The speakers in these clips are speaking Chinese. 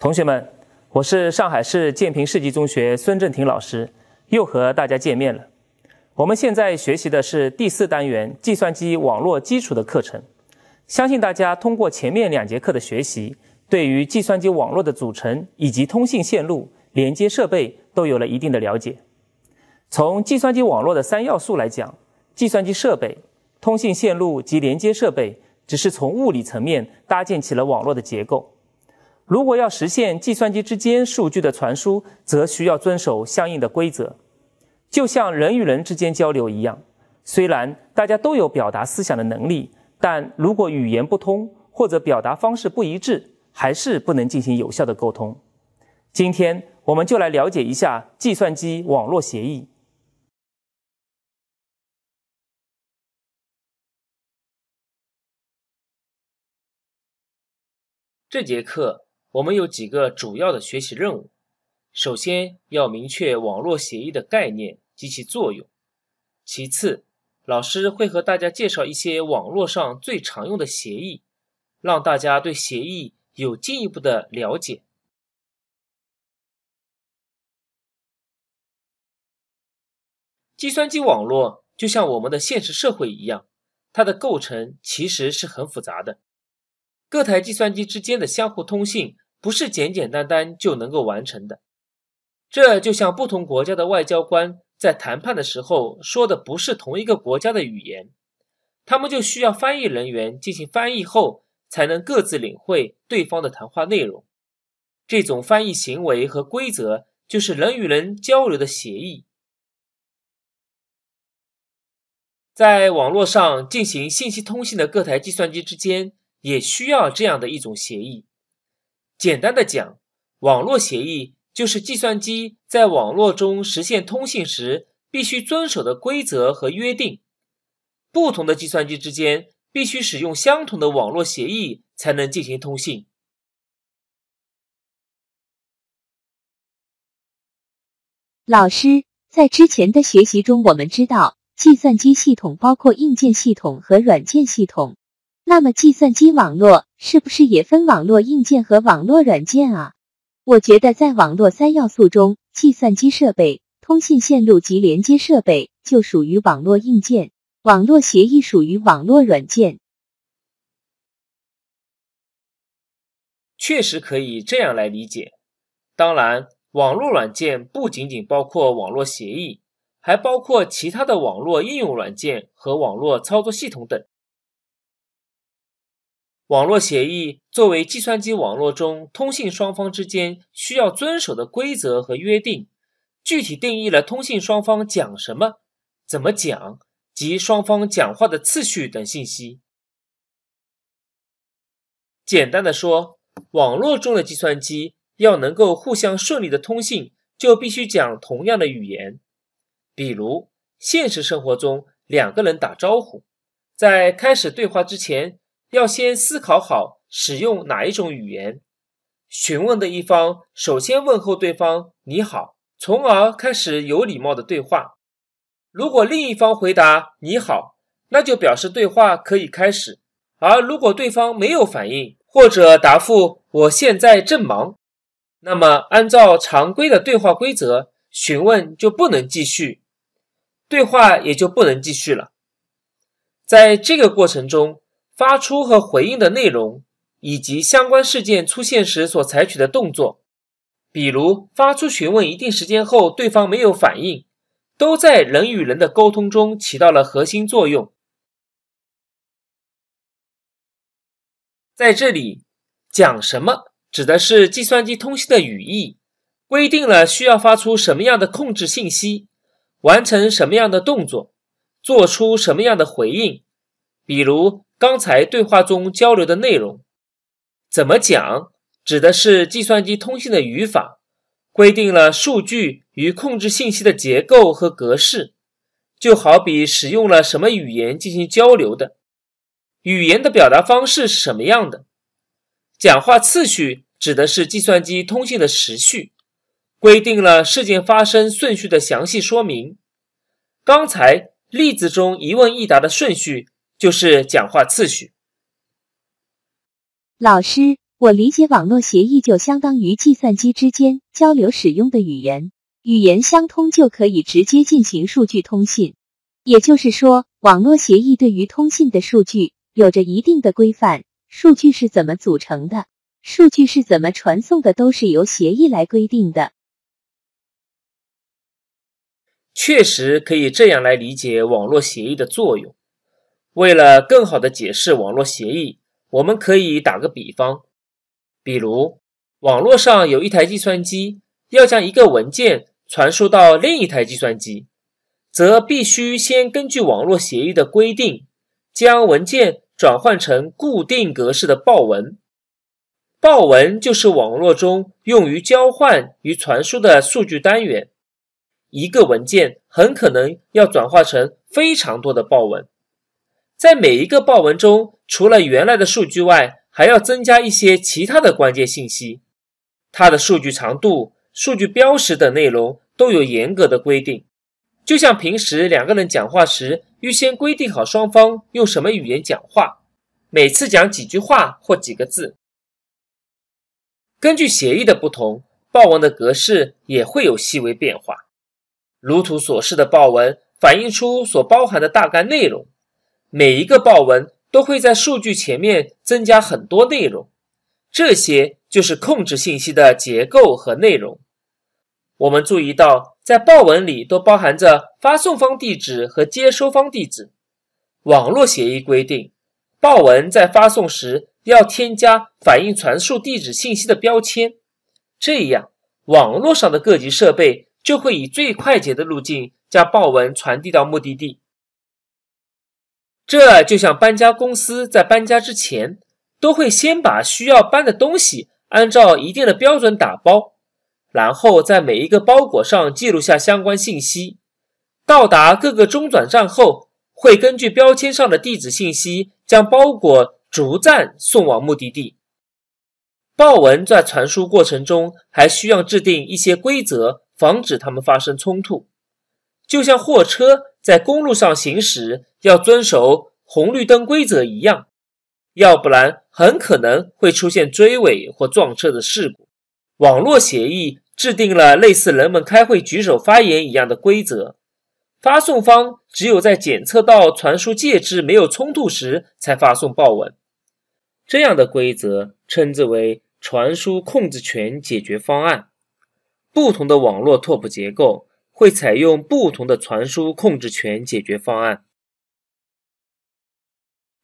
同学们，我是上海市建平世纪中学孙正庭老师，又和大家见面了。我们现在学习的是第四单元《计算机网络基础》的课程。相信大家通过前面两节课的学习，对于计算机网络的组成以及通信线路、连接设备都有了一定的了解。从计算机网络的三要素来讲，计算机设备、通信线路及连接设备，只是从物理层面搭建起了网络的结构。如果要实现计算机之间数据的传输，则需要遵守相应的规则，就像人与人之间交流一样。虽然大家都有表达思想的能力，但如果语言不通或者表达方式不一致，还是不能进行有效的沟通。今天，我们就来了解一下计算机网络协议。这节课。我们有几个主要的学习任务，首先要明确网络协议的概念及其作用。其次，老师会和大家介绍一些网络上最常用的协议，让大家对协议有进一步的了解。计算机网络就像我们的现实社会一样，它的构成其实是很复杂的，各台计算机之间的相互通信。不是简简单单就能够完成的。这就像不同国家的外交官在谈判的时候说的不是同一个国家的语言，他们就需要翻译人员进行翻译后才能各自领会对方的谈话内容。这种翻译行为和规则就是人与人交流的协议。在网络上进行信息通信的各台计算机之间也需要这样的一种协议。简单的讲，网络协议就是计算机在网络中实现通信时必须遵守的规则和约定。不同的计算机之间必须使用相同的网络协议才能进行通信。老师，在之前的学习中，我们知道计算机系统包括硬件系统和软件系统。那么，计算机网络是不是也分网络硬件和网络软件啊？我觉得，在网络三要素中，计算机设备、通信线路及连接设备就属于网络硬件，网络协议属于网络软件。确实可以这样来理解。当然，网络软件不仅仅包括网络协议，还包括其他的网络应用软件和网络操作系统等。网络协议作为计算机网络中通信双方之间需要遵守的规则和约定，具体定义了通信双方讲什么、怎么讲及双方讲话的次序等信息。简单的说，网络中的计算机要能够互相顺利的通信，就必须讲同样的语言。比如，现实生活中两个人打招呼，在开始对话之前。要先思考好使用哪一种语言。询问的一方首先问候对方“你好”，从而开始有礼貌的对话。如果另一方回答“你好”，那就表示对话可以开始；而如果对方没有反应或者答复“我现在正忙”，那么按照常规的对话规则，询问就不能继续，对话也就不能继续了。在这个过程中，发出和回应的内容，以及相关事件出现时所采取的动作，比如发出询问一定时间后对方没有反应，都在人与人的沟通中起到了核心作用。在这里，讲什么指的是计算机通信的语义，规定了需要发出什么样的控制信息，完成什么样的动作，做出什么样的回应。比如刚才对话中交流的内容，怎么讲，指的是计算机通信的语法，规定了数据与控制信息的结构和格式，就好比使用了什么语言进行交流的，语言的表达方式是什么样的。讲话次序指的是计算机通信的时序，规定了事件发生顺序的详细说明。刚才例子中一问一答的顺序。就是讲话次序。老师，我理解网络协议就相当于计算机之间交流使用的语言，语言相通就可以直接进行数据通信。也就是说，网络协议对于通信的数据有着一定的规范，数据是怎么组成的，数据是怎么传送的，都是由协议来规定的。确实可以这样来理解网络协议的作用。为了更好的解释网络协议，我们可以打个比方，比如网络上有一台计算机要将一个文件传输到另一台计算机，则必须先根据网络协议的规定，将文件转换成固定格式的报文。报文就是网络中用于交换与传输的数据单元。一个文件很可能要转化成非常多的报文。在每一个报文中，除了原来的数据外，还要增加一些其他的关键信息。它的数据长度、数据标识等内容都有严格的规定。就像平时两个人讲话时，预先规定好双方用什么语言讲话，每次讲几句话或几个字。根据协议的不同，报文的格式也会有细微变化。如图所示的报文反映出所包含的大概内容。每一个报文都会在数据前面增加很多内容，这些就是控制信息的结构和内容。我们注意到，在报文里都包含着发送方地址和接收方地址。网络协议规定，报文在发送时要添加反映传输地址信息的标签，这样网络上的各级设备就会以最快捷的路径将报文传递到目的地。这就像搬家公司在搬家之前，都会先把需要搬的东西按照一定的标准打包，然后在每一个包裹上记录下相关信息。到达各个中转站后，会根据标签上的地址信息，将包裹逐站送往目的地。报文在传输过程中，还需要制定一些规则，防止它们发生冲突。就像货车。在公路上行驶要遵守红绿灯规则一样，要不然很可能会出现追尾或撞车的事故。网络协议制定了类似人们开会举手发言一样的规则，发送方只有在检测到传输介质没有冲突时才发送报文。这样的规则称之为传输控制权解决方案。不同的网络拓扑结构。会采用不同的传输控制权解决方案。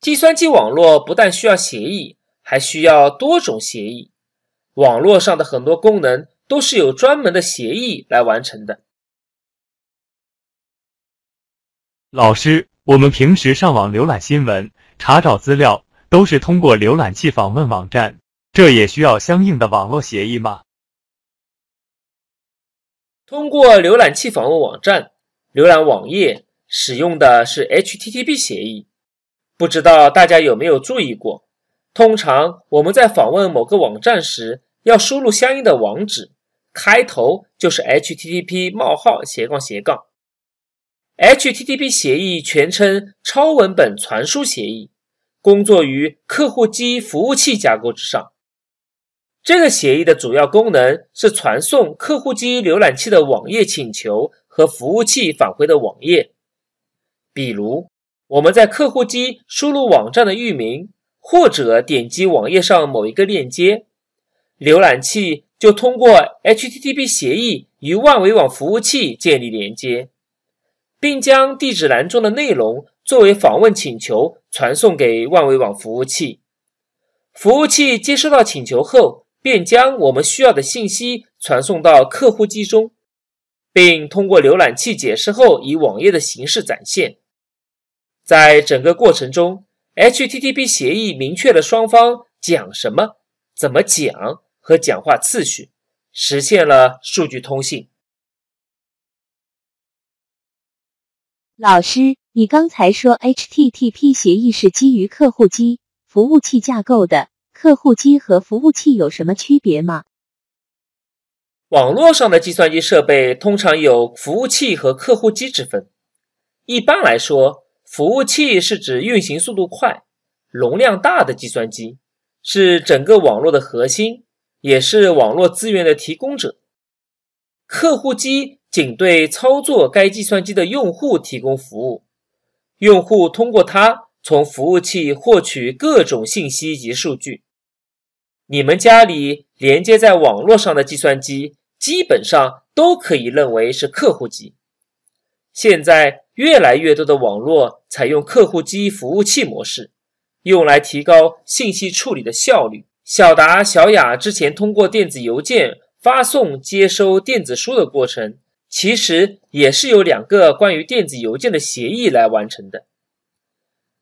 计算机网络不但需要协议，还需要多种协议。网络上的很多功能都是由专门的协议来完成的。老师，我们平时上网浏览新闻、查找资料，都是通过浏览器访问网站，这也需要相应的网络协议吗？通过浏览器访问网站、浏览网页，使用的是 HTTP 协议。不知道大家有没有注意过，通常我们在访问某个网站时，要输入相应的网址，开头就是 HTTP 冒号斜杠斜杠。HTTP 协议全称超文本传输协议，工作于客户机服务器架构之上。这个协议的主要功能是传送客户机浏览器的网页请求和服务器返回的网页。比如，我们在客户机输入网站的域名，或者点击网页上某一个链接，浏览器就通过 HTTP 协议与万维网服务器建立连接，并将地址栏中的内容作为访问请求传送给万维网服务器。服务器接收到请求后，便将我们需要的信息传送到客户机中，并通过浏览器解释后以网页的形式展现。在整个过程中，HTTP 协议明确了双方讲什么、怎么讲和讲话次序，实现了数据通信。老师，你刚才说 HTTP 协议是基于客户机服务器架构的。客户机和服务器有什么区别吗？网络上的计算机设备通常有服务器和客户机之分。一般来说，服务器是指运行速度快、容量大的计算机，是整个网络的核心，也是网络资源的提供者。客户机仅对操作该计算机的用户提供服务，用户通过它从服务器获取各种信息及数据。你们家里连接在网络上的计算机，基本上都可以认为是客户机。现在越来越多的网络采用客户机服务器模式，用来提高信息处理的效率。小达、小雅之前通过电子邮件发送、接收电子书的过程，其实也是由两个关于电子邮件的协议来完成的。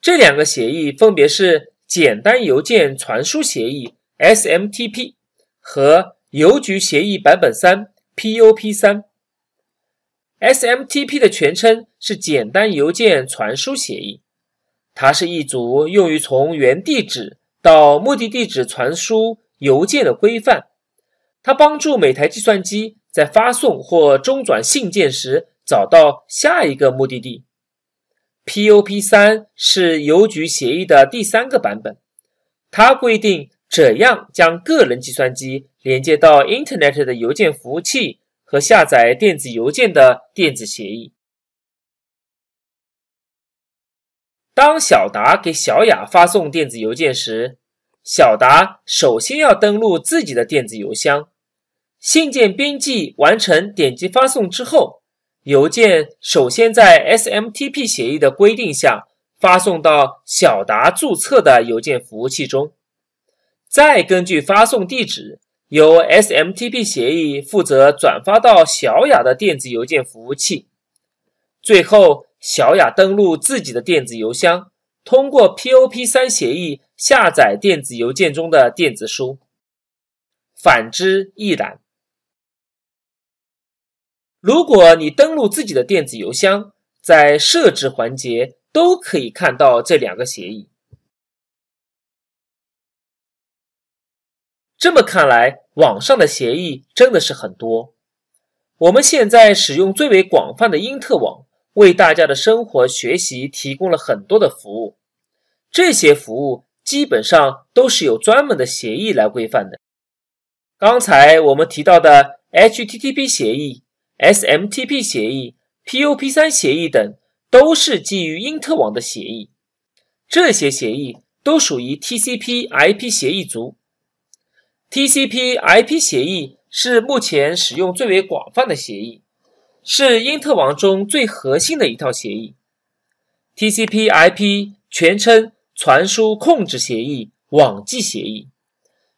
这两个协议分别是简单邮件传输协议。SMTP 和邮局协议版本三 （POP3）。SMTP 的全称是简单邮件传输协议，它是一组用于从原地址到目的地址传输邮件的规范。它帮助每台计算机在发送或中转信件时找到下一个目的地。POP3 是邮局协议的第三个版本，它规定。怎样将个人计算机连接到 Internet 的邮件服务器和下载电子邮件的电子协议？当小达给小雅发送电子邮件时，小达首先要登录自己的电子邮箱，信件编辑完成，点击发送之后，邮件首先在 SMTP 协议的规定下发送到小达注册的邮件服务器中。再根据发送地址，由 SMTP 协议负责转发到小雅的电子邮件服务器。最后，小雅登录自己的电子邮箱，通过 POP3 协议下载电子邮件中的电子书。反之亦然。如果你登录自己的电子邮箱，在设置环节都可以看到这两个协议。这么看来，网上的协议真的是很多。我们现在使用最为广泛的因特网，为大家的生活、学习提供了很多的服务。这些服务基本上都是有专门的协议来规范的。刚才我们提到的 HTTP 协议、SMTP 协议、POP3 协议等，都是基于因特网的协议。这些协议都属于 TCP/IP 协议族。TCP/IP 协议是目前使用最为广泛的协议，是因特网中最核心的一套协议。TCP/IP 全称传输控制协议网际协议，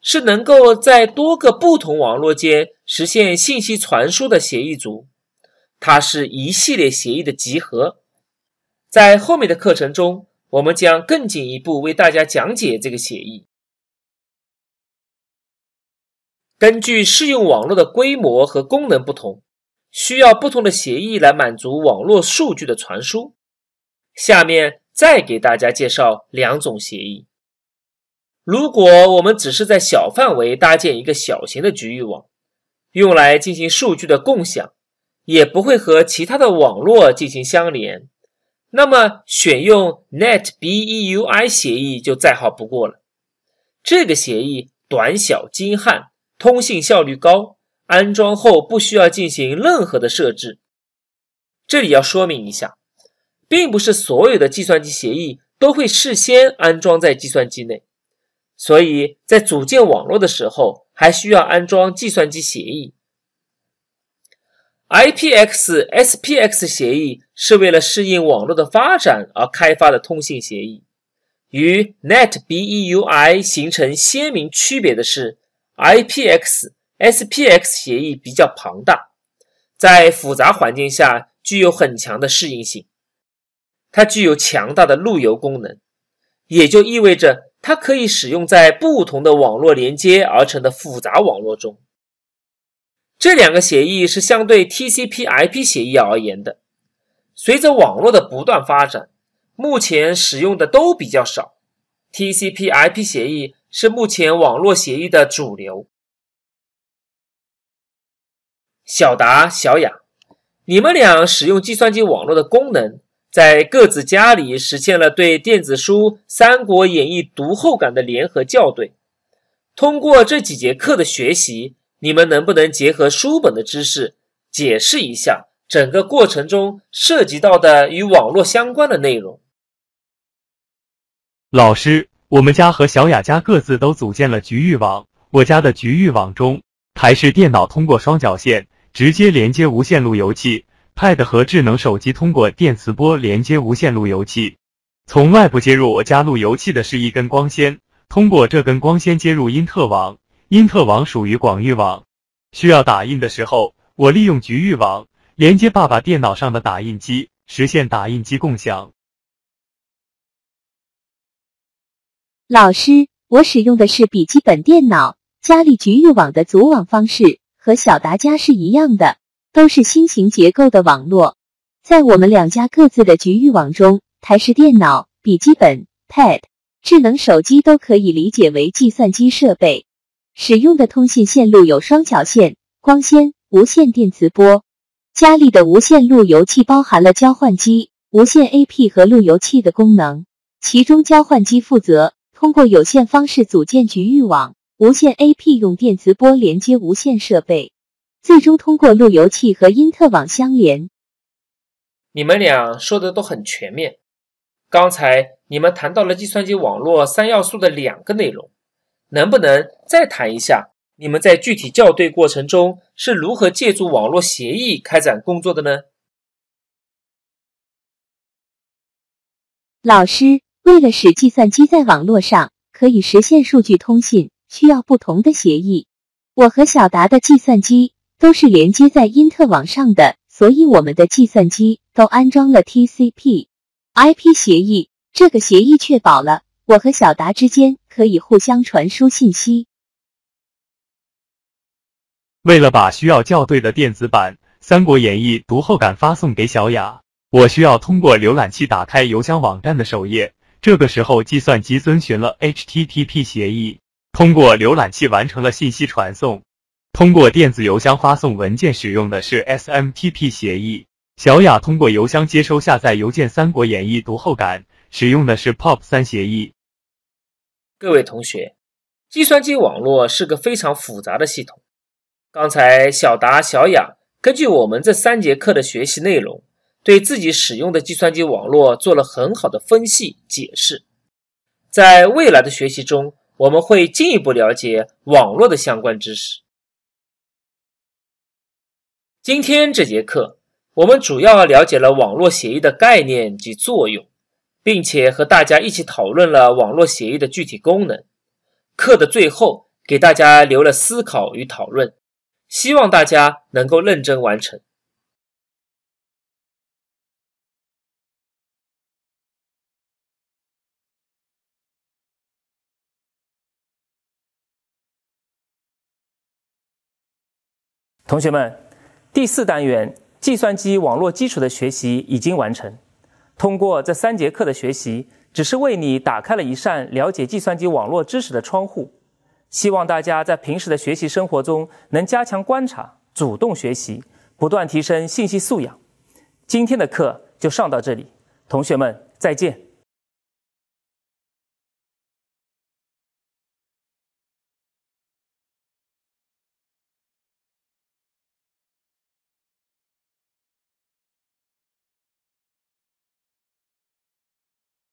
是能够在多个不同网络间实现信息传输的协议组。它是一系列协议的集合。在后面的课程中，我们将更进一步为大家讲解这个协议。根据适用网络的规模和功能不同，需要不同的协议来满足网络数据的传输。下面再给大家介绍两种协议。如果我们只是在小范围搭建一个小型的局域网，用来进行数据的共享，也不会和其他的网络进行相连，那么选用 NetBEUI 协议就再好不过了。这个协议短小精悍。通信效率高，安装后不需要进行任何的设置。这里要说明一下，并不是所有的计算机协议都会事先安装在计算机内，所以在组建网络的时候还需要安装计算机协议。IPX、Spx 协议是为了适应网络的发展而开发的通信协议，与 NetBEUI 形成鲜明区别的是。IPX、Spx 协议比较庞大，在复杂环境下具有很强的适应性。它具有强大的路由功能，也就意味着它可以使用在不同的网络连接而成的复杂网络中。这两个协议是相对 TCP/IP 协议而言的。随着网络的不断发展，目前使用的都比较少。TCP/IP 协议。是目前网络协议的主流。小达、小雅，你们俩使用计算机网络的功能，在各自家里实现了对电子书《三国演义》读后感的联合校对。通过这几节课的学习，你们能不能结合书本的知识，解释一下整个过程中涉及到的与网络相关的内容？老师。我们家和小雅家各自都组建了局域网。我家的局域网中，台式电脑通过双绞线直接连接无线路由器，Pad 和智能手机通过电磁波连接无线路由器。从外部接入我家路由器的是一根光纤，通过这根光纤接入因特网。因特网属于广域网。需要打印的时候，我利用局域网连接爸爸电脑上的打印机，实现打印机共享。老师，我使用的是笔记本电脑，家里局域网的组网方式和小达家是一样的，都是新型结构的网络。在我们两家各自的局域网中，台式电脑、笔记本、Pad、智能手机都可以理解为计算机设备。使用的通信线路有双绞线、光纤、无线电磁波。家里的无线路由器包含了交换机、无线 AP 和路由器的功能，其中交换机负责。通过有线方式组建局域网，无线 AP 用电磁波连接无线设备，最终通过路由器和因特网相连。你们俩说的都很全面。刚才你们谈到了计算机网络三要素的两个内容，能不能再谈一下你们在具体校对过程中是如何借助网络协议开展工作的呢？老师。为了使计算机在网络上可以实现数据通信，需要不同的协议。我和小达的计算机都是连接在因特网上的，所以我们的计算机都安装了 TCP/IP 协议。这个协议确保了我和小达之间可以互相传输信息。为了把需要校对的电子版《三国演义》读后感发送给小雅，我需要通过浏览器打开邮箱网站的首页。这个时候，计算机遵循了 HTTP 协议，通过浏览器完成了信息传送。通过电子邮箱发送文件使用的是 SMTP 协议。小雅通过邮箱接收下载邮件《三国演义》读后感，使用的是 POP3 协议。各位同学，计算机网络是个非常复杂的系统。刚才小达、小雅根据我们这三节课的学习内容。对自己使用的计算机网络做了很好的分析解释，在未来的学习中，我们会进一步了解网络的相关知识。今天这节课，我们主要了解了网络协议的概念及作用，并且和大家一起讨论了网络协议的具体功能。课的最后，给大家留了思考与讨论，希望大家能够认真完成。同学们，第四单元计算机网络基础的学习已经完成。通过这三节课的学习，只是为你打开了一扇了解计算机网络知识的窗户。希望大家在平时的学习生活中能加强观察，主动学习，不断提升信息素养。今天的课就上到这里，同学们再见。